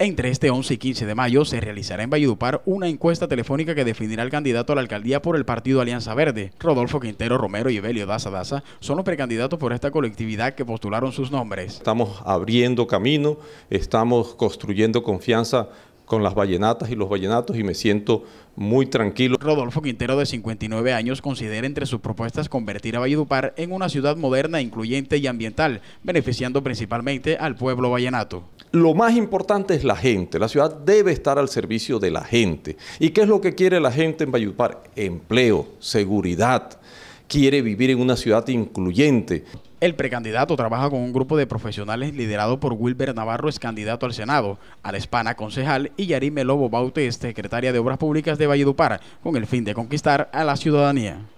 Entre este 11 y 15 de mayo se realizará en Valledupar una encuesta telefónica que definirá al candidato a la alcaldía por el partido Alianza Verde. Rodolfo Quintero Romero y Evelio Daza Daza son los precandidatos por esta colectividad que postularon sus nombres. Estamos abriendo camino, estamos construyendo confianza con las vallenatas y los vallenatos y me siento muy tranquilo. Rodolfo Quintero, de 59 años, considera entre sus propuestas convertir a Valledupar en una ciudad moderna, incluyente y ambiental, beneficiando principalmente al pueblo vallenato. Lo más importante es la gente. La ciudad debe estar al servicio de la gente. ¿Y qué es lo que quiere la gente en Valledupar? Empleo, seguridad. Quiere vivir en una ciudad incluyente. El precandidato trabaja con un grupo de profesionales liderado por Wilber Navarro, es candidato al Senado, a la hispana concejal, y Yarime Lobo Bautista, secretaria de Obras Públicas de Valledupar, con el fin de conquistar a la ciudadanía.